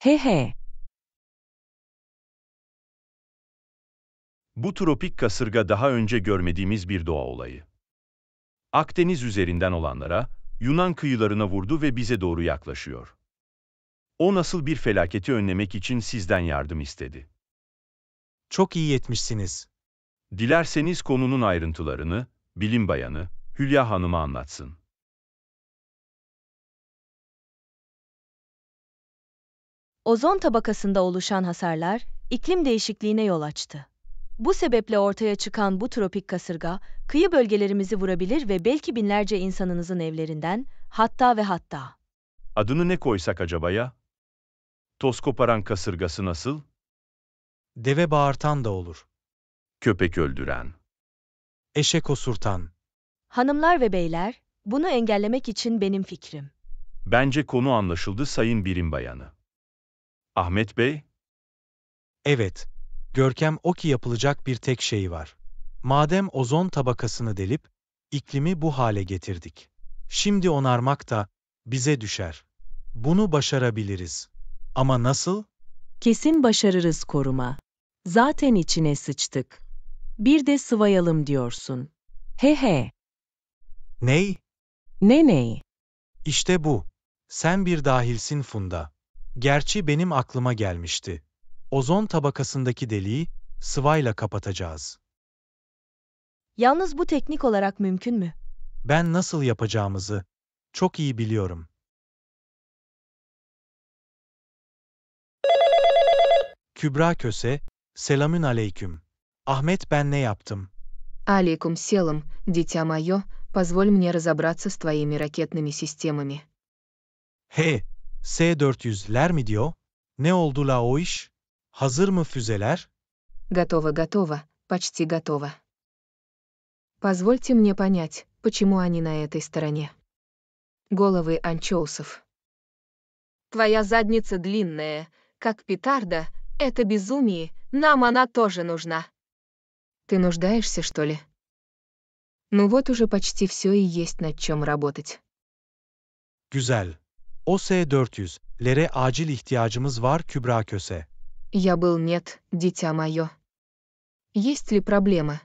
He he. Bu tropik kasırga daha önce görmediğimiz bir doğa olayı. Akdeniz üzerinden olanlara, Yunan kıyılarına vurdu ve bize doğru yaklaşıyor. O nasıl bir felaketi önlemek için sizden yardım istedi. Çok iyi etmişsiniz. Dilerseniz konunun ayrıntılarını, bilim bayanı, Hülya Hanım'a anlatsın. ozon tabakasında oluşan hasarlar iklim değişikliğine yol açtı. Bu sebeple ortaya çıkan bu tropik kasırga, kıyı bölgelerimizi vurabilir ve belki binlerce insanınızın evlerinden, hatta ve hatta. Adını ne koysak acaba ya? Toz koparan kasırgası nasıl? Deve bağırtan da olur. Köpek öldüren. Eşek osurtan. Hanımlar ve beyler, bunu engellemek için benim fikrim. Bence konu anlaşıldı Sayın Birim Bayanı. Ahmet Bey? Evet. Görkem o ki yapılacak bir tek şey var. Madem ozon tabakasını delip, iklimi bu hale getirdik. Şimdi onarmak da bize düşer. Bunu başarabiliriz. Ama nasıl? Kesin başarırız koruma. Zaten içine sıçtık. Bir de sıvayalım diyorsun. He he. Ney? Ne ney? İşte bu. Sen bir dahilsin Funda. Gerçi benim aklıma gelmişti. Ozon tabakasındaki deliği sıvayla kapatacağız. Yalnız bu teknik olarak mümkün mü? Ben nasıl yapacağımızı çok iyi biliyorum. Kübra Köse, selamün aleyküm. Ahmet ben ne yaptım? Aleyküm selam. дитя мое, позволь мне разобраться с твоими ракетными системами. He, S-400'ler mi diyor? Ne oldu la o iş? Hazır mı füzeler? Готово, готово, почти готово. Позвольте мне понять, почему они на этой стороне. Головы анчоусов. Твоя задница длинная, как петарда, это безумие, нам она тоже нужна. Ты нуждаешься, что ли? Ну вот уже почти все и есть над чем работать. Güzel. OS-400'lere acil ihtiyacımız var Kübra Köse. Я был нет, дитя мое. Есть ли проблема?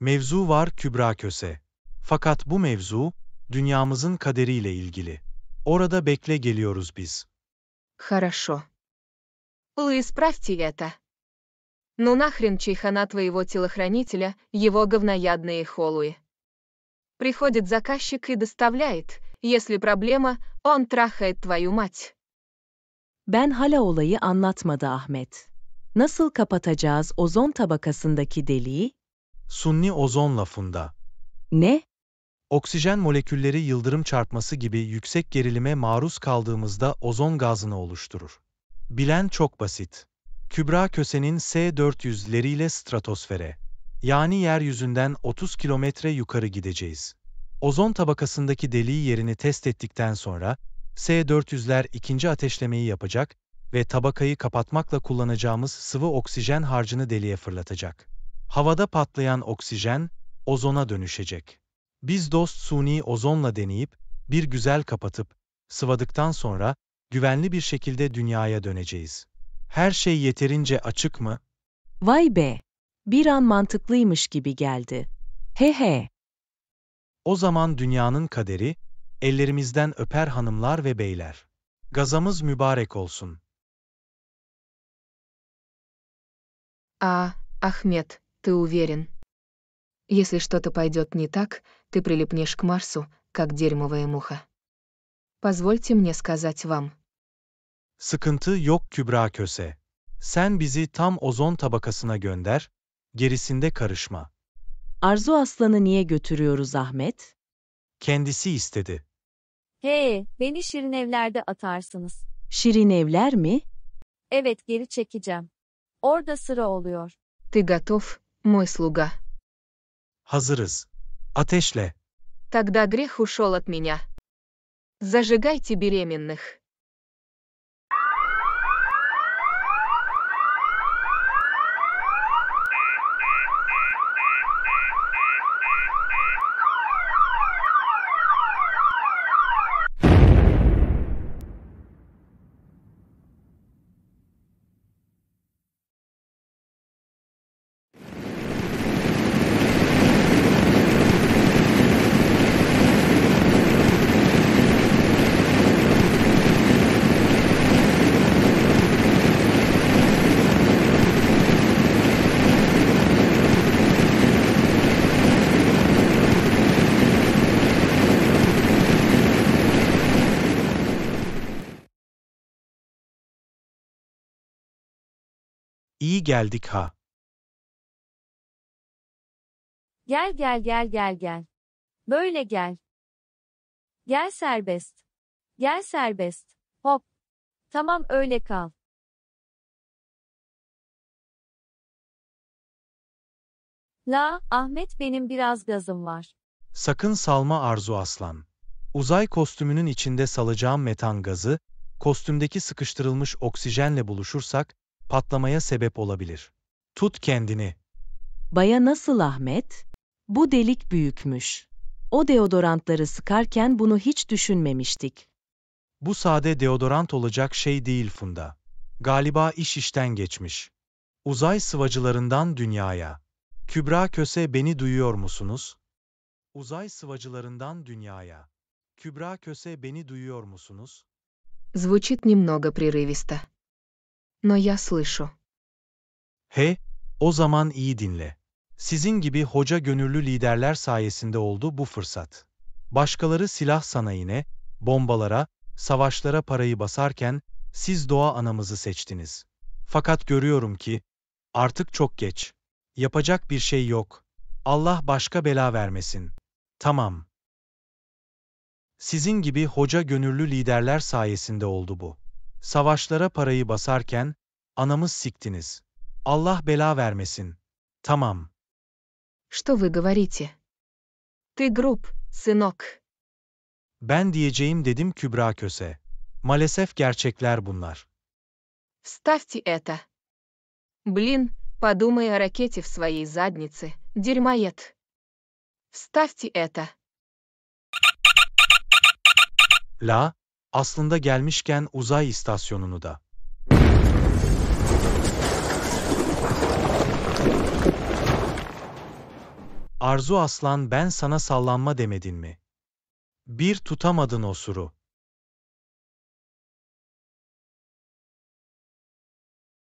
Mevzu var Kübra Köse. Fakat bu mevzu, dünyamızın kaderiyle ilgili. Orada bekle geliyoruz biz. Хорошо. Вы исправьте это. Ну нахрен чайхана твоего телохранителя, его говноядные холуи. Приходит заказчик и доставляет, Если проблема, он трахает твою мать. Ben hala olayı anlatmadı Ahmet. Nasıl kapatacağız ozon tabakasındaki deliği? Sunni ozon lafında. Ne? Oksijen molekülleri yıldırım çarpması gibi yüksek gerilime maruz kaldığımızda ozon gazını oluşturur. Bilen çok basit. Kübra Köse'nin S-400'leriyle stratosfere, yani yeryüzünden 30 kilometre yukarı gideceğiz. Ozon tabakasındaki deliği yerini test ettikten sonra S-400'ler ikinci ateşlemeyi yapacak ve tabakayı kapatmakla kullanacağımız sıvı oksijen harcını deliğe fırlatacak. Havada patlayan oksijen ozona dönüşecek. Biz dost suni ozonla deneyip bir güzel kapatıp sıvadıktan sonra güvenli bir şekilde dünyaya döneceğiz. Her şey yeterince açık mı? Vay be! Bir an mantıklıymış gibi geldi. He he! O zaman dünyanın kaderi, ellerimizden öper hanımlar ve beyler. Gazamız mübarek olsun. A, Ahmet, ты уверен? Если что-то пойдет не так, ты прилипнешь к Марсу, как дерьмовая муха. Позвольте мне сказать вам. Sıkıntı yok Kübra Köse. Sen bizi tam ozon tabakasına gönder, gerisinde karışma. Arzu Aslan'ı niye götürüyoruz Ahmet? Kendisi istedi. He, beni şirin evlerde atarsınız. Şirin evler mi? Evet, geri çekeceğim. Orada sıra oluyor. Ты готов, мой слуга? Hazırız. Ateşle. Тогда грех ушел от меня. Зажигайте беременных. İyi geldik ha. Gel gel gel gel gel. Böyle gel. Gel serbest. Gel serbest. Hop. Tamam öyle kal. La, Ahmet benim biraz gazım var. Sakın salma Arzu Aslan. Uzay kostümünün içinde salacağım metan gazı, kostümdeki sıkıştırılmış oksijenle buluşursak, patlamaya sebep olabilir. Tut kendini. Baya nasıl Ahmet? Bu delik büyükmüş. O deodorantları sıkarken bunu hiç düşünmemiştik. Bu sade deodorant olacak şey değil Funda. Galiba iş işten geçmiş. Uzay sıvacılarından dünyaya. Kübra Köse beni duyuyor musunuz? Uzay sıvacılarından dünyaya. Kübra Köse beni duyuyor musunuz? Звучит немного прерывисто но я слышу. He, o zaman iyi dinle. Sizin gibi hoca gönüllü liderler sayesinde oldu bu fırsat. Başkaları silah sanayine, bombalara, savaşlara parayı basarken siz doğa anamızı seçtiniz. Fakat görüyorum ki artık çok geç. Yapacak bir şey yok. Allah başka bela vermesin. Tamam. Sizin gibi hoca gönüllü liderler sayesinde oldu bu. Savaşlara parayı basarken, anamız siktiniz. Allah bela vermesin. Tamam. Что вы говорите? Ты груб, сынок. Ben diyeceğim dedim Kübra Köse. Maalesef gerçekler bunlar. Вставьте это. Блин, подумай о ракете в своей заднице, дерьмоед. Вставьте это. La, aslında gelmişken uzay istasyonunu da. Arzu Aslan ben sana sallanma demedin mi? Bir tutamadın osuru.